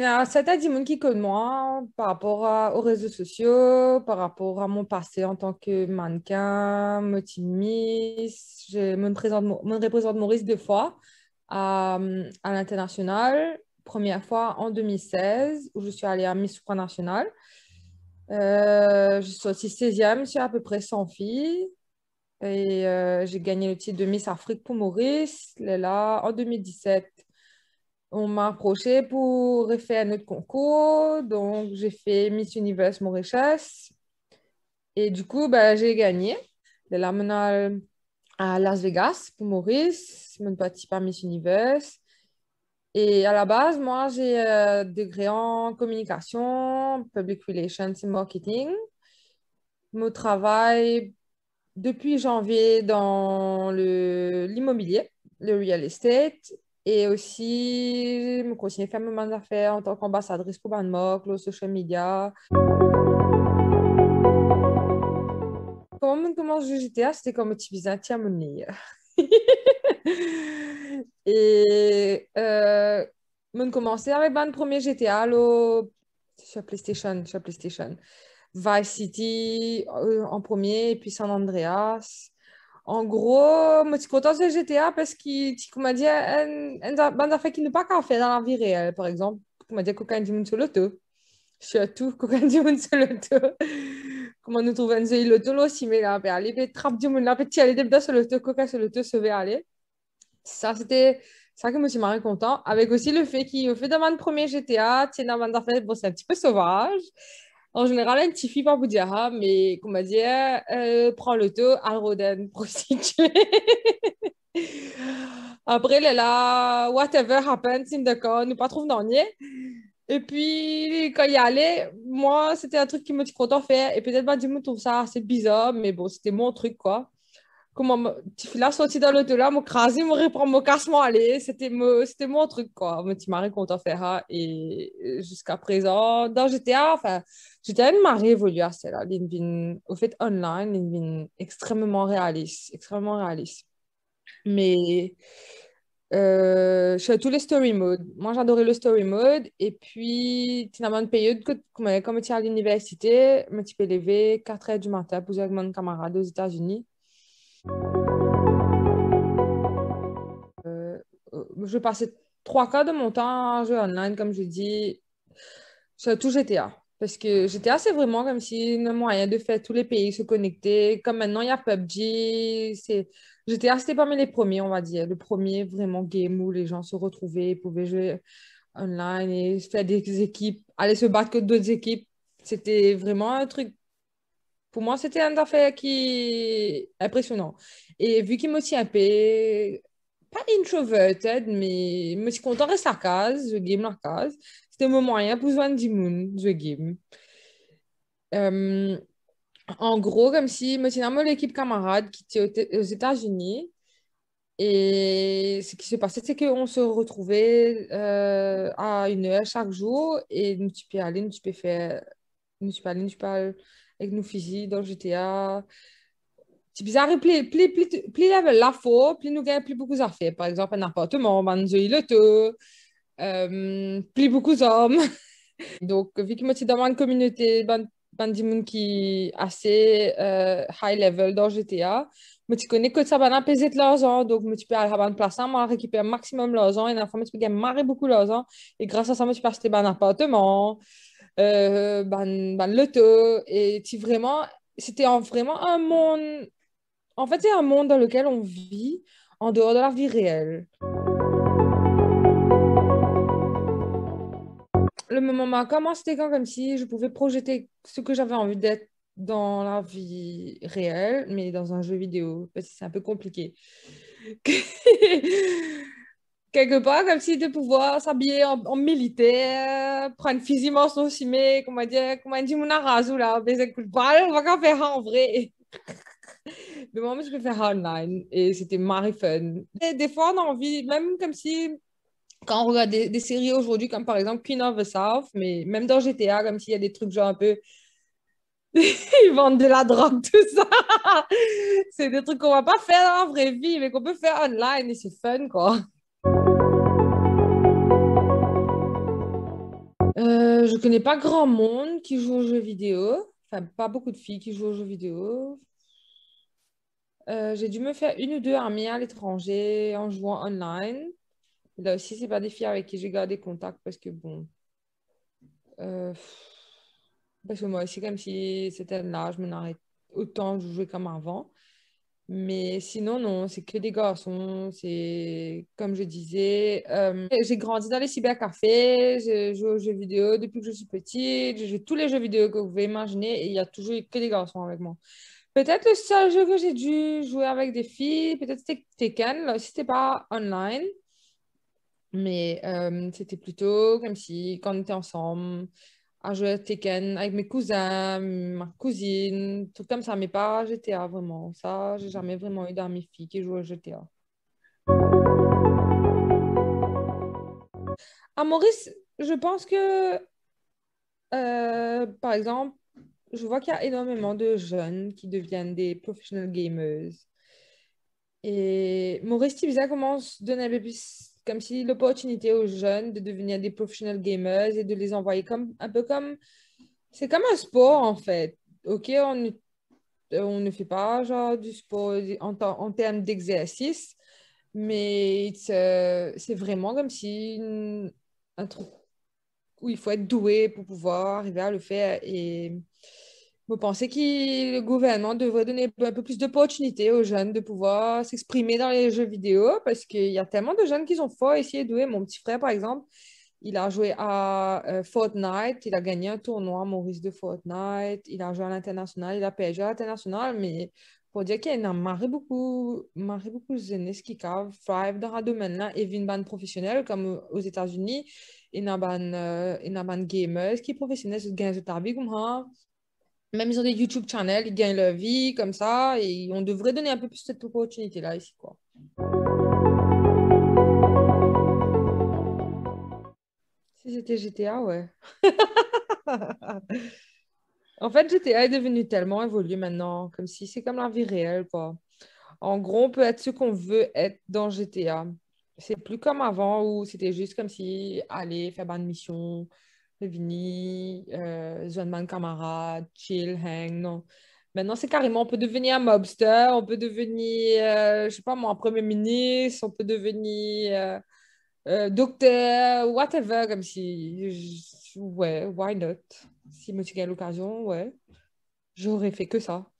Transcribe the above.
ça t'a dit qui connaît moi par rapport aux réseaux sociaux, par rapport à mon passé en tant que mannequin, motimiste, je me présente, me représente Maurice deux fois à, à l'international. Première fois en 2016 où je suis allée à Miss Supranational. Euh, je suis aussi 16e sur à peu près 100 filles. Et euh, j'ai gagné le titre de Miss Afrique pour Maurice. Là, en 2017, on m'a approché pour refaire notre concours. Donc, j'ai fait Miss Universe Mauritius. Et du coup, bah, j'ai gagné. De l'amener à Las Vegas pour Maurice. Je ne par Miss Universe. Et à la base, moi, j'ai un euh, degré en communication, public relations et marketing. Mon travail depuis janvier dans l'immobilier, le real estate et aussi me continué à faire mes affaires en tant qu'ambassadrice pour Banmok, le social media. Comment commence le GTA, ah, c'était comme tiens un tiers Et euh, je commençais avec le premier GTA sur PlayStation, sur PlayStation. Vice City euh, en premier, puis San Andreas. En gros, moi, je suis contente de GTA parce que, comme on dit, on a fait qu'il n'y pas qu'à faire dans la vie réelle, par exemple. Comme on dit, qu'on dit, on l'auto. Je suis à tout, qu'on dit, sur l'auto. Comme on nous trouve, on dit, l'auto, aussi, mais là, ben, allez, trappe du monde, là, petit, allez des sur l'auto, qu'on sur l'auto, se faire aller. Ça, c'était ça que je suis marré content. Avec aussi le fait qu'au fait dans mon premier GTA, c'est dans mon affaire, bon, c'est un petit peu sauvage. En général, une petite fille va vous dire, ah, mais comment dire, euh, prends le taux, Alroden, prostituée. Après, elle est là, whatever happened, in the con, nous pas trop dans Et puis, quand il y allait, moi, c'était un truc qui me dit content faire. Et peut-être, bah, dis-moi, trouve ça c'est bizarre, mais bon, c'était mon truc, quoi comment là sorti dans l'hôtel là me craser me reprendre, me casse moi aller c'était c'était mon truc quoi me tu mari qu'on t'en fera et euh, jusqu'à présent dans GTA enfin GTA une mariée évolue à celle-là au fait online LinkedIn extrêmement réaliste extrêmement réaliste mais euh, je tous les story mode. Moi, j'adorais le story mode. Et puis, finalement, une période quand comme, comme à l'université, je me suis élevé 4 heures du matin pour avec mon camarade aux États-Unis. Euh, je passais trois quarts de mon temps à jouer online, comme je dis, surtout GTA. Parce que GTA, c'est vraiment comme si le moyen de faire tous les pays se connecter. Comme maintenant, il y a PUBG. GTA, c'était parmi les premiers, on va dire. Le premier vraiment game où les gens se retrouvaient, pouvaient jouer online et faire des équipes, aller se battre contre d'autres équipes. C'était vraiment un truc pour moi, c'était un affaire qui impressionnant. Et vu qu'il me tient un peu, pas introverted, hein, mais me suis content de sa case, je game la case. C'était mon moyen pour besoin du monde, je game. Euh, en gros, comme si me normal l'équipe camarade qui était aux États-Unis. Et ce qui se passait, c'est qu'on se retrouvait euh, à une heure chaque jour et nous, tu peux aller, nous, tu peux faire, nous, tu peux aller, nous, tu peux aller avec nos fusils dans GTA. C'est bizarre, plus, plus, plus, plus level la fois, plus nous gagnons plus beaucoup d'affaires. Par exemple, un appartement, manger le tout, euh, plus beaucoup d'hommes. Donc, vu que moi, c'est dans une communauté, ben, ben, des qui est assez euh, high level dans GTA, mais tu connais que ça va apaiser de l'argent, donc tu peux aller à une place, hein. récupérer un maximum l'argent, et dans tu peux gagner beaucoup d'argent et grâce à ça, tu peux acheter un appartement euh, ben, ben l'auto. Et vraiment, c'était vraiment un monde. En fait, c'est un monde dans lequel on vit en dehors de la vie réelle. Le moment m'a c'était comme si je pouvais projeter ce que j'avais envie d'être dans la vie réelle, mais dans un jeu vidéo. parce que C'est un peu compliqué. quelque part comme si de pouvoir s'habiller en, militaire, prendre physiquement son cimé, comment dire, comment dire, mon arrasou là, mais de on va qu'en faire en vrai. Mais moi, je peux faire online et c'était marrant fun. des fois, on a envie, même comme si quand on regarde des, séries aujourd'hui, comme par exemple Queen of the South, mais même dans GTA, comme s'il y a des trucs genre un peu ils vendent de la drogue, tout ça. c'est des trucs qu'on va pas faire en vraie vie, mais qu'on peut faire online et c'est fun, quoi. Je euh, je connais pas grand monde qui joue aux jeux vidéo. Enfin, pas beaucoup de filles qui jouent aux jeux vidéo. Euh, j'ai dû me faire une ou deux amies à l'étranger en jouant online. Là aussi, c'est pas des filles avec qui j'ai gardé contact parce que bon. Euh, parce que moi aussi, comme si c'était là, je me n'arrête autant de jouer comme avant. Mais sinon, non, c'est que des garçons. C'est comme je disais, euh, j'ai grandi dans les cybercafés, je joue aux jeux vidéo depuis que je suis petite, je joue tous les jeux vidéo que vous pouvez imaginer et il y a toujours que des garçons avec moi. Peut-être le seul jeu que j'ai dû jouer avec des filles, peut-être c'était Tekken, c'était pas online. Mais euh, c'était plutôt comme si quand on était ensemble, à jouer Tekken avec mes cousins, ma cousine, tout comme ça, mais pas GTA vraiment. Ça, j'ai jamais vraiment eu d'amis filles qui jouent à GTA. À Maurice, je pense que, euh, par exemple, je vois qu'il y a énormément de jeunes qui deviennent des professional gamers. Et Maurice Tibisa commence de donner un peu plus comme si l'opportunité aux jeunes de devenir des professionnels gamers et de les envoyer comme un peu comme c'est comme un sport en fait. OK, on, on ne fait pas genre du sport en, en termes d'exercice, mais euh, c'est vraiment comme si un truc où il faut être doué pour pouvoir arriver à le faire et vous pensez que le gouvernement devrait donner un peu plus d'opportunités aux jeunes de pouvoir s'exprimer dans les jeux vidéo parce qu'il y a tellement de jeunes qui sont forts ici de doués. Mon petit frère, par exemple, il a joué à euh, Fortnite, il a gagné un tournoi Maurice de Fortnite, il a joué à l'international, il a perdu à l'international, mais pour dire qu'il y en a marre beaucoup, marre beaucoup de jeunes qui dans le domaine et une bande professionnelle comme aux États-Unis, il une bande euh, gamers qui est professionnelle, qui de ta comme même ils ont des YouTube channels, ils gagnent leur vie comme ça. Et on devrait donner un peu plus cette opportunité-là ici. Quoi. Si c'était GTA, ouais. en fait, GTA est devenu tellement évolué maintenant, comme si c'est comme la vie réelle, quoi. En gros, on peut être ce qu'on veut être dans GTA. C'est plus comme avant où c'était juste comme si aller faire une mission, devenir euh, man camarade, Chill, Hang, non. Maintenant, c'est carrément, on peut devenir un mobster, on peut devenir, euh, je sais pas moi, un premier ministre, on peut devenir euh, euh, docteur, whatever, comme si, ouais, why not? Si me as l'occasion, ouais, j'aurais fait que ça.